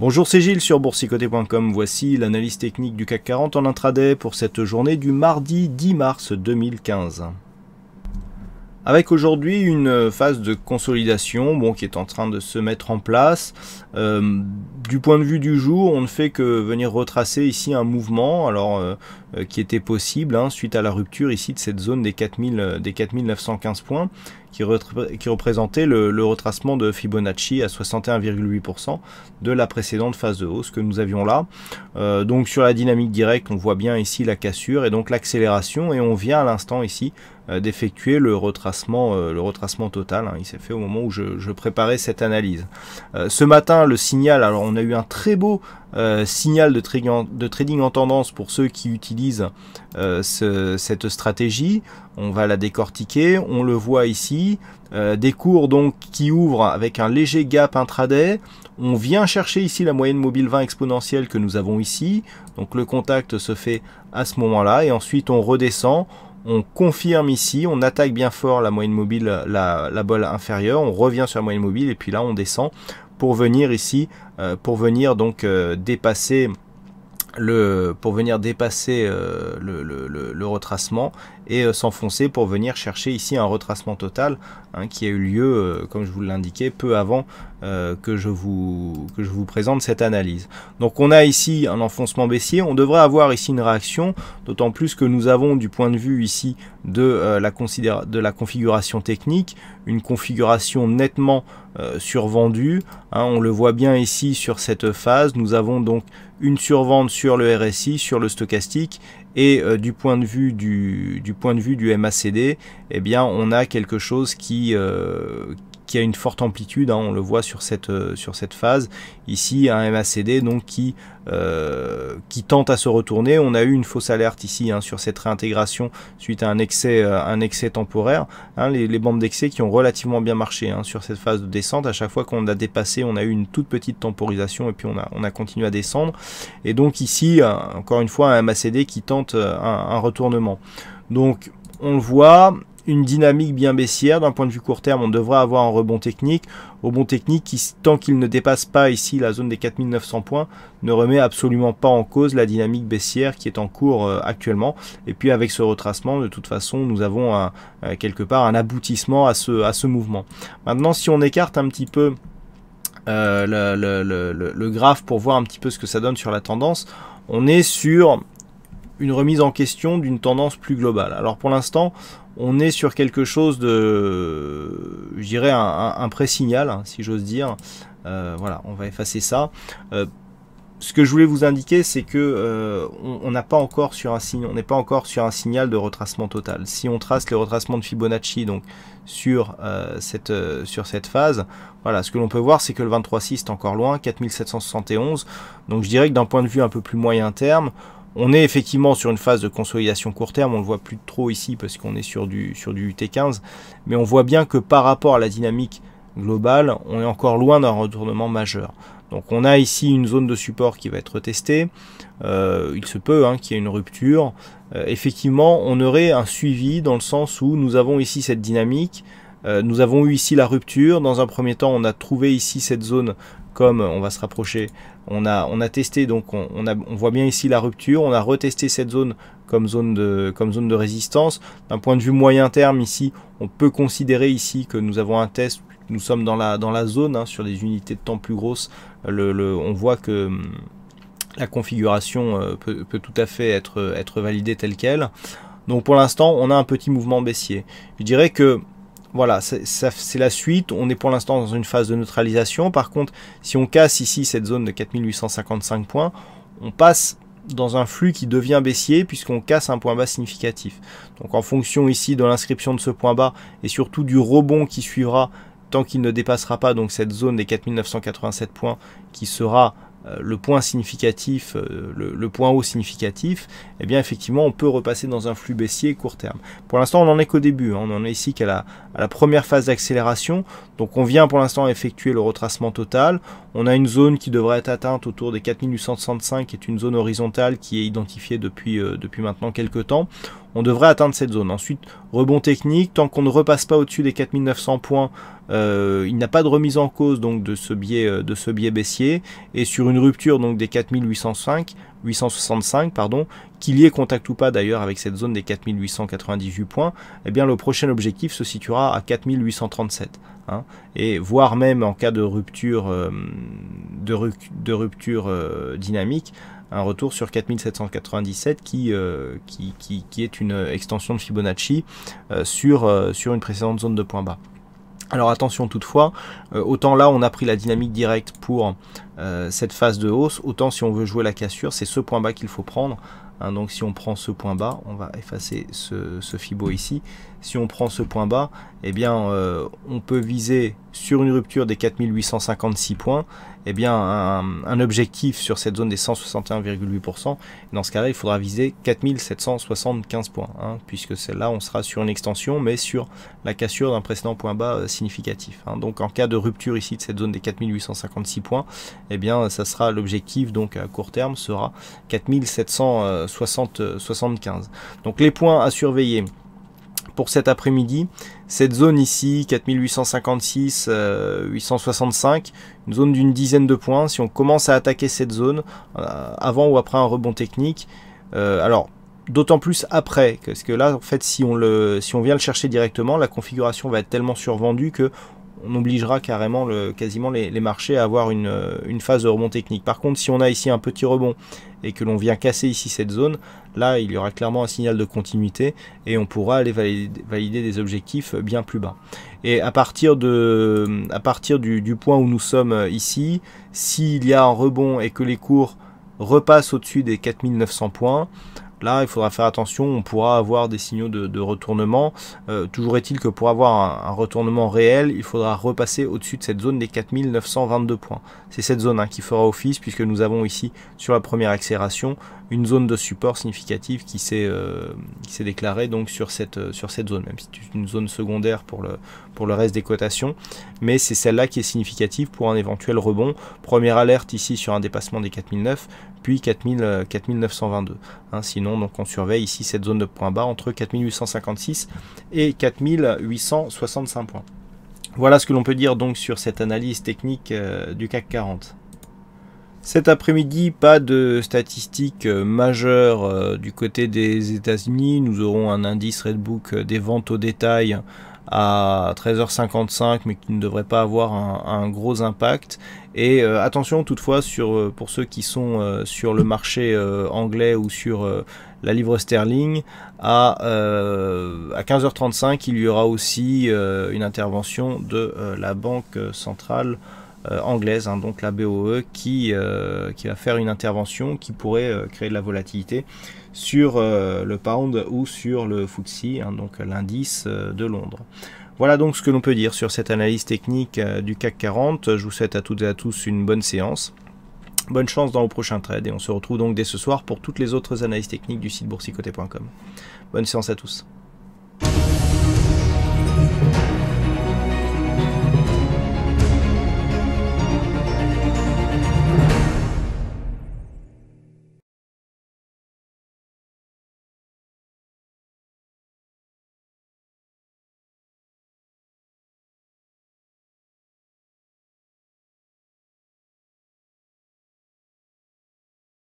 Bonjour, c'est Gilles sur boursicoté.com. Voici l'analyse technique du CAC 40 en intraday pour cette journée du mardi 10 mars 2015. Avec aujourd'hui une phase de consolidation bon, qui est en train de se mettre en place. Euh, du point de vue du jour, on ne fait que venir retracer ici un mouvement alors, euh, qui était possible hein, suite à la rupture ici de cette zone des, des 4915 points qui, représentait le, retracement de Fibonacci à 61,8% de la précédente phase de hausse que nous avions là. Euh, donc sur la dynamique directe, on voit bien ici la cassure et donc l'accélération et on vient à l'instant ici euh, d'effectuer le retracement euh, le retracement total hein. il s'est fait au moment où je, je préparais cette analyse ce matin le signal alors on a eu un très beau euh, signal de trading, en, tendance pour ceux qui utilisent euh, cette stratégie. On va la décortiquer, on le voit ici. Euh, des cours donc qui ouvrent avec un léger gap intraday. On vient chercher ici la moyenne mobile 20 exponentielle que nous avons ici. Donc le contact se fait à ce moment-là et ensuite on redescend on confirme ici, on attaque bien fort la moyenne mobile, la, la, inférieure, on revient sur la moyenne mobile et puis là on descend pour venir ici, euh, pour venir donc euh, dépasser le, pour venir dépasser euh, le, le, le, retracement et euh, s'enfoncer pour venir chercher ici un retracement total hein, qui a eu lieu, euh, comme je vous l'indiquais, peu avant euh, que, je vous, que je vous présente cette analyse. Donc on a ici un enfoncement baissier, on devrait avoir ici une réaction, d'autant plus que nous avons du point de vue ici de, la, de la configuration technique, une configuration nettement survendue. Hein. on le voit bien ici sur cette phase, nous avons donc une survente sur le RSI, sur le stochastique et euh, du, point de vue du, du, point de vue du MACD, eh bien, on a quelque chose qui, euh, qui a une forte amplitude, hein, on le voit sur cette, euh, sur cette phase. Ici, un MACD donc, qui, euh, qui tente à se retourner. On a eu une fausse alerte ici hein, sur cette réintégration suite à un excès, euh, un excès temporaire. Hein. les, bandes d'excès qui ont relativement bien marché sur cette phase de descente. À chaque fois qu'on a dépassé, on a eu une toute petite temporisation et puis on a, on a continué à descendre. Et donc ici, encore une fois, un MACD qui tente un, un retournement. Donc, on le voit, une dynamique bien baissière. D'un point de vue court terme, on devrait avoir un rebond technique. au bon technique qui, tant qu'il ne dépasse pas ici la zone des 4900 points, ne remet absolument pas en cause la dynamique baissière qui est en cours euh, actuellement. Et puis avec ce retracement, de toute façon, nous avons un, euh, quelque part un aboutissement à ce, à ce mouvement. Maintenant, si on écarte un petit peu... Euh, le, le graphe pour voir un petit peu ce que ça donne sur la tendance. On est sur une remise en question d'une tendance plus globale. Alors pour l'instant, on est sur quelque chose de, je dirais, un, un, pré-signal, hein, si j'ose dire. Euh, voilà, on va effacer ça. Euh, ce que je voulais vous indiquer, c'est que euh, on n'a pas encore sur un signe, on n'est pas encore sur un signal de retracement total. Si on trace les retracements de Fibonacci, donc sur cette sur cette phase, voilà, ce que l'on peut voir, c'est que le 23.6 est encore loin, 4771. Donc je dirais que d'un point de vue un peu plus moyen terme, on est effectivement sur une phase de consolidation court terme, on le voit plus trop ici parce qu'on est sur du, sur du UT15, mais on voit bien que par rapport à la dynamique globale, on est encore loin d'un retournement majeur. Donc on a ici une zone de support qui va être testée, euh, il se peut hein, qu'il y ait une rupture. Euh, effectivement, on aurait un suivi dans le sens où nous avons ici cette dynamique, euh, nous avons eu ici la rupture. Dans un premier temps, on a trouvé ici cette zone comme on va se rapprocher. On a, on a testé, donc on, voit bien ici la rupture. On a retesté cette zone comme zone de, comme zone de résistance. D'un point de vue moyen terme, ici, on peut considérer ici que nous avons un test. Nous sommes dans la, dans la zone, hein, sur des unités de temps plus grosses. on voit que hum, la configuration euh, peut, tout à fait être, être validée telle qu'elle. Donc pour l'instant, on a un petit mouvement baissier. Je dirais que voilà, c'est la suite. On est pour l'instant dans une phase de neutralisation. Par contre, si on casse ici cette zone de 4855 points, on passe dans un flux qui devient baissier puisqu'on casse un point bas significatif. Donc en fonction ici de l'inscription de ce point bas et surtout du rebond qui suivra tant qu'il ne dépassera pas donc cette zone des 4987 points qui sera euh, le point significatif, euh, le, point haut significatif, eh bien effectivement on peut repasser dans un flux baissier court terme. Pour l'instant on n'en est qu'au début, hein. on en est ici qu'à la, la première phase d'accélération, donc on vient pour l'instant effectuer le retracement total, on a une zone qui devrait être atteinte autour des 4865, qui est une zone horizontale qui est identifiée depuis, euh, depuis maintenant quelques temps. On devrait atteindre cette zone. Ensuite, rebond technique, tant qu'on ne repasse pas au-dessus des 4900 points, euh, il n'a pas de remise en cause donc de ce biais, euh, de ce biais baissier. Et sur une rupture donc des 4805, 865, pardon, qu'il y ait contact ou pas d'ailleurs avec cette zone des 4898 points, eh bien le prochain objectif se situera à 4837. Hein, et voire même en cas de rupture, euh, de, rupture euh, dynamique, un retour sur 4797 qui, euh, qui, qui, qui, est une extension de Fibonacci sur, sur une précédente zone de points bas. Alors attention toutefois, euh, autant là on a pris la dynamique directe pour euh, cette phase de hausse, autant si on veut jouer la cassure, c'est ce point bas qu'il faut prendre Hein, donc si on prend ce point bas, on va effacer ce, ce Fibo ici. Si on prend ce point bas, eh bien, euh, on peut viser sur une rupture des 4856 points, eh bien, un, objectif sur cette zone des 161,8%. Dans ce cas-là, il faudra viser 4775 points, hein, puisque celle-là, on sera sur une extension, mais sur la cassure d'un précédent point bas euh, significatif. Hein. Donc, en cas de rupture ici de cette zone des 4856 points, eh bien, ça sera l'objectif, donc à court terme, sera 4700. 60, 75. Euh, Donc les points à surveiller pour cet après-midi. Cette zone ici, 4856, 865, euh, une zone d'une dizaine de points. Si on commence à attaquer cette zone, euh, avant ou après un rebond technique, alors d'autant plus après, parce que là, en fait, si on, le, si on vient le chercher directement, la configuration va être tellement survendue que on obligera carrément le, quasiment les, marchés à avoir euh, une, phase de rebond technique. Par contre, si on a ici un petit rebond et que l'on vient casser ici cette zone, là il y aura clairement un signal de continuité et on pourra aller valider, des objectifs bien plus bas. Et à partir, de, à partir du, du point où nous sommes ici, s'il y a un rebond et que les cours repassent au-dessus des 4900 points, Là, il faudra faire attention, on pourra avoir des signaux de, retournement. Euh, toujours est-il que pour avoir un, retournement réel, il faudra repasser au-dessus de cette zone des 4922 points. C'est cette zone hein, qui fera office puisque nous avons ici sur la première accélération une zone de support significative qui s'est euh, déclarée donc sur cette, euh, sur cette zone, même si c'est une zone secondaire pour le, pour le reste des cotations, mais c'est celle-là qui est significative pour un éventuel rebond. Première alerte ici sur un dépassement des 4009, puis 4922. Euh, hein, sinon, donc on surveille ici cette zone de point bas entre 4856 et 4865 points. Voilà ce que l'on peut dire donc sur cette analyse technique du CAC 40. Cet après-midi, pas de statistiques euh, majeures euh, du côté des États-Unis. Nous aurons un indice Redbook euh, des ventes au détail à 13h55 mais qui ne devrait pas avoir un, gros impact et attention toutefois pour ceux qui sont sur le marché anglais ou sur la livre sterling à, à 15h35 il y aura aussi une intervention de la banque centrale euh, anglaise, hein, donc la BOE, qui, euh, qui va faire une intervention qui pourrait euh, créer de la volatilité sur le pound ou sur le FTSE, hein, donc l'indice de Londres. Voilà donc ce que l'on peut dire sur cette analyse technique du CAC 40. Je vous souhaite à toutes et à tous une bonne séance. Bonne chance dans vos prochains trades et on se retrouve donc dès ce soir pour toutes les autres analyses techniques du site boursicoté.com. Bonne séance à tous.